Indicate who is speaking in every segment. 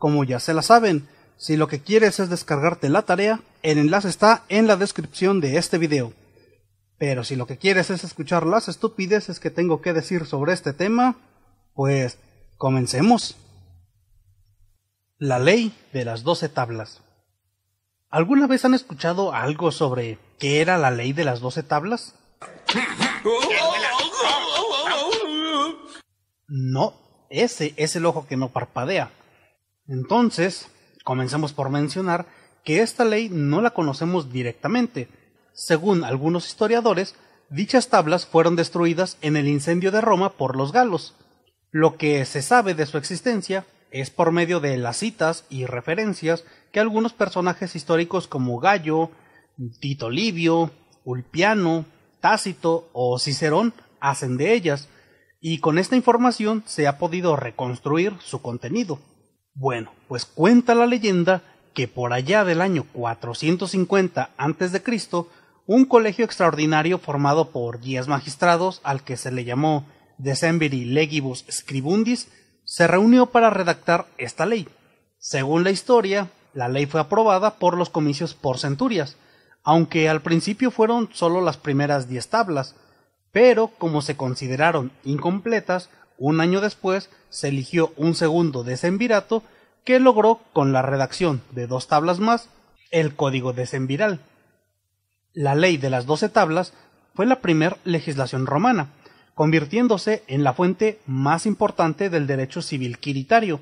Speaker 1: Como ya se la saben, si lo que quieres es descargarte la tarea, el enlace está en la descripción de este video. Pero si lo que quieres es escuchar las estupideces que tengo que decir sobre este tema, pues comencemos. La ley de las doce tablas. ¿Alguna vez han escuchado algo sobre qué era la ley de las doce tablas? No, ese es el ojo que no parpadea. Entonces, comencemos por mencionar que esta ley no la conocemos directamente. Según algunos historiadores, dichas tablas fueron destruidas en el incendio de Roma por los galos. Lo que se sabe de su existencia es por medio de las citas y referencias que algunos personajes históricos como Gallo, Tito Livio, Ulpiano, Tácito o Cicerón hacen de ellas, y con esta información se ha podido reconstruir su contenido. Bueno, pues cuenta la leyenda que por allá del año 450 a.C., un colegio extraordinario formado por diez magistrados, al que se le llamó Decemberi Legibus Scribundis, se reunió para redactar esta ley. Según la historia, la ley fue aprobada por los comicios por centurias, aunque al principio fueron solo las primeras diez tablas, pero como se consideraron incompletas, un año después se eligió un segundo decemvirato que logró con la redacción de dos tablas más el Código Decemviral. La ley de las doce tablas fue la primer legislación romana, convirtiéndose en la fuente más importante del derecho civil quiritario.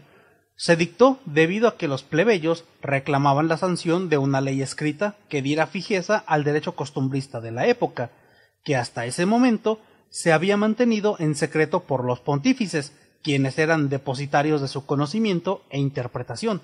Speaker 1: Se dictó debido a que los plebeyos reclamaban la sanción de una ley escrita que diera fijeza al derecho costumbrista de la época, que hasta ese momento se había mantenido en secreto por los pontífices, quienes eran depositarios de su conocimiento e interpretación.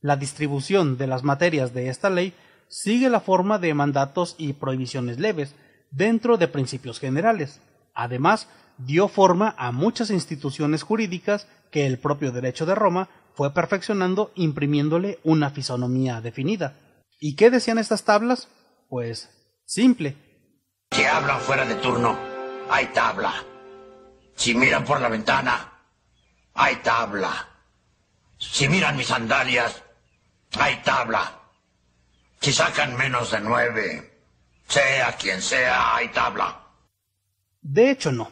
Speaker 1: La distribución de las materias de esta ley sigue la forma de mandatos y prohibiciones leves, dentro de principios generales. Además, dio forma a muchas instituciones jurídicas que el propio derecho de Roma fue perfeccionando imprimiéndole una fisonomía definida. ¿Y qué decían estas tablas? Pues simple. Que hablan fuera de turno hay tabla. Si miran por la ventana, hay tabla. Si miran mis sandalias, hay tabla. Si sacan menos de nueve, sea quien sea, hay tabla. De hecho, no.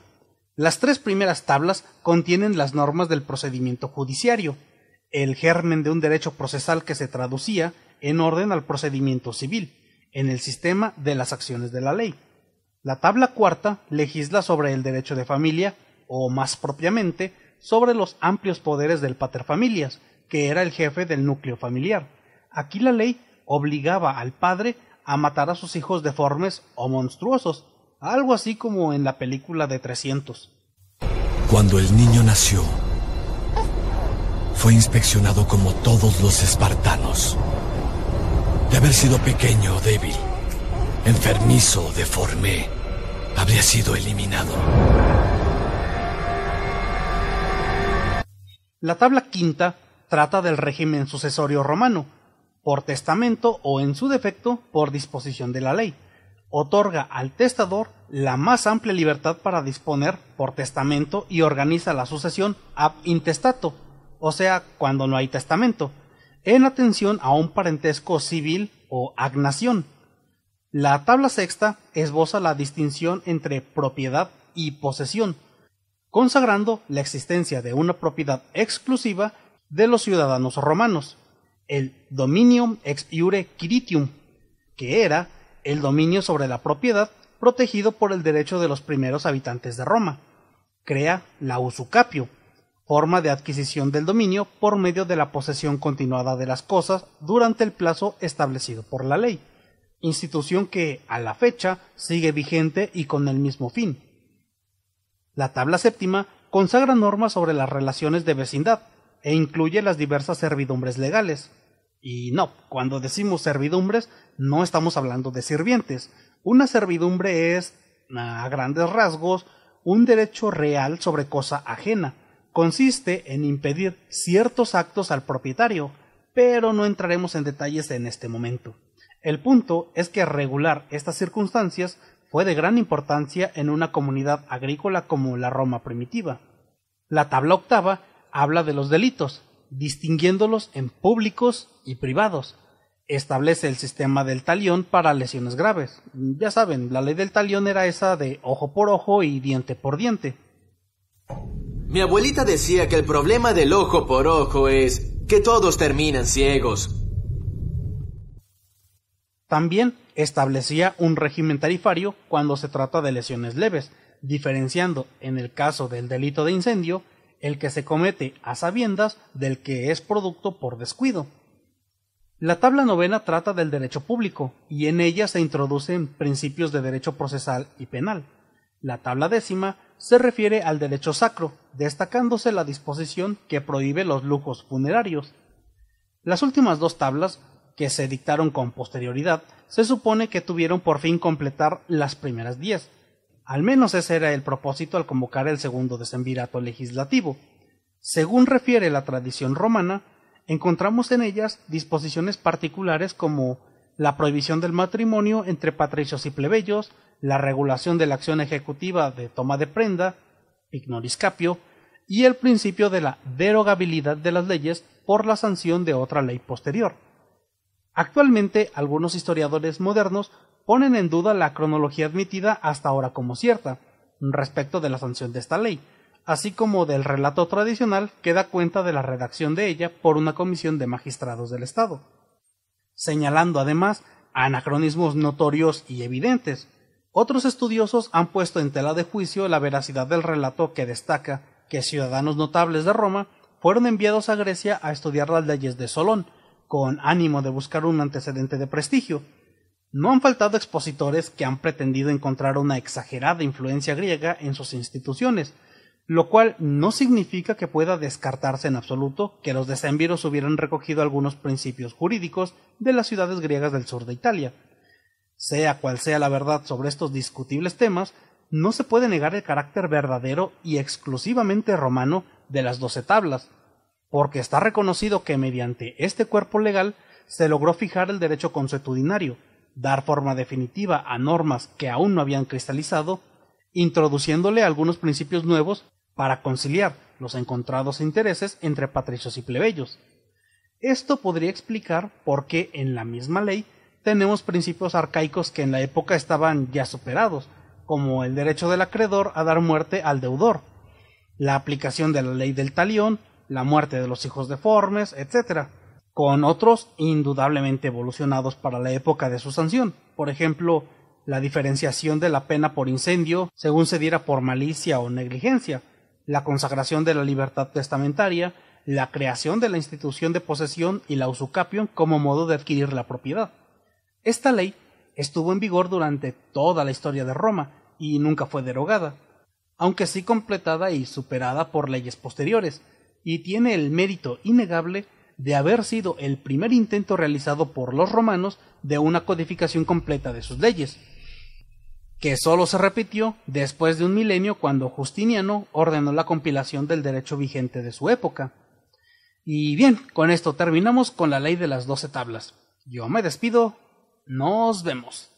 Speaker 1: Las tres primeras tablas contienen las normas del procedimiento judiciario, el germen de un derecho procesal que se traducía en orden al procedimiento civil, en el sistema de las acciones de la ley. La tabla cuarta legisla sobre el derecho de familia, o más propiamente, sobre los amplios poderes del paterfamilias, que era el jefe del núcleo familiar. Aquí la ley obligaba al padre a matar a sus hijos deformes o monstruosos, algo así como en la película de 300. Cuando el niño nació, fue inspeccionado como todos los espartanos. De haber sido pequeño, débil, enfermizo, deforme, habría sido eliminado. La tabla quinta trata del régimen sucesorio romano, por testamento o en su defecto por disposición de la ley. Otorga al testador la más amplia libertad para disponer por testamento y organiza la sucesión ab intestato, o sea, cuando no hay testamento, en atención a un parentesco civil o agnación la tabla sexta esboza la distinción entre propiedad y posesión, consagrando la existencia de una propiedad exclusiva de los ciudadanos romanos, el dominium ex iure quiritium, que era el dominio sobre la propiedad protegido por el derecho de los primeros habitantes de Roma. Crea la usucapio, forma de adquisición del dominio por medio de la posesión continuada de las cosas durante el plazo establecido por la ley institución que a la fecha sigue vigente y con el mismo fin. La tabla séptima consagra normas sobre las relaciones de vecindad e incluye las diversas servidumbres legales. Y no, cuando decimos servidumbres no estamos hablando de sirvientes. Una servidumbre es, a grandes rasgos, un derecho real sobre cosa ajena. Consiste en impedir ciertos actos al propietario, pero no entraremos en detalles en este momento. El punto es que regular estas circunstancias fue de gran importancia en una comunidad agrícola como la Roma primitiva. La tabla octava habla de los delitos, distinguiéndolos en públicos y privados. Establece el sistema del talión para lesiones graves. Ya saben, la ley del talión era esa de ojo por ojo y diente por diente. Mi abuelita decía que el problema del ojo por ojo es que todos terminan ciegos. También establecía un régimen tarifario cuando se trata de lesiones leves, diferenciando en el caso del delito de incendio el que se comete a sabiendas del que es producto por descuido. La tabla novena trata del derecho público y en ella se introducen principios de derecho procesal y penal. La tabla décima se refiere al derecho sacro, destacándose la disposición que prohíbe los lujos funerarios. Las últimas dos tablas que se dictaron con posterioridad, se supone que tuvieron por fin completar las primeras diez. Al menos ese era el propósito al convocar el segundo desenvirato legislativo. Según refiere la tradición romana, encontramos en ellas disposiciones particulares como la prohibición del matrimonio entre patricios y plebeyos, la regulación de la acción ejecutiva de toma de prenda, ignoris capio, y el principio de la derogabilidad de las leyes por la sanción de otra ley posterior. Actualmente, algunos historiadores modernos ponen en duda la cronología admitida hasta ahora como cierta, respecto de la sanción de esta ley, así como del relato tradicional que da cuenta de la redacción de ella por una comisión de magistrados del Estado, señalando además anacronismos notorios y evidentes. Otros estudiosos han puesto en tela de juicio la veracidad del relato que destaca que ciudadanos notables de Roma fueron enviados a Grecia a estudiar las leyes de Solón, con ánimo de buscar un antecedente de prestigio. No han faltado expositores que han pretendido encontrar una exagerada influencia griega en sus instituciones, lo cual no significa que pueda descartarse en absoluto que los decemviros hubieran recogido algunos principios jurídicos de las ciudades griegas del sur de Italia. Sea cual sea la verdad sobre estos discutibles temas, no se puede negar el carácter verdadero y exclusivamente romano de las doce tablas, porque está reconocido que mediante este cuerpo legal se logró fijar el derecho consuetudinario, dar forma definitiva a normas que aún no habían cristalizado, introduciéndole algunos principios nuevos para conciliar los encontrados intereses entre patricios y plebeyos. Esto podría explicar por qué en la misma ley tenemos principios arcaicos que en la época estaban ya superados, como el derecho del acreedor a dar muerte al deudor, la aplicación de la ley del talión la muerte de los hijos deformes, etc., con otros indudablemente evolucionados para la época de su sanción. Por ejemplo, la diferenciación de la pena por incendio según se diera por malicia o negligencia, la consagración de la libertad testamentaria, la creación de la institución de posesión y la usucapion como modo de adquirir la propiedad. Esta ley estuvo en vigor durante toda la historia de Roma y nunca fue derogada, aunque sí completada y superada por leyes posteriores, y tiene el mérito innegable de haber sido el primer intento realizado por los romanos de una codificación completa de sus leyes, que solo se repitió después de un milenio cuando Justiniano ordenó la compilación del derecho vigente de su época. Y bien, con esto terminamos con la ley de las doce tablas. Yo me despido, nos vemos.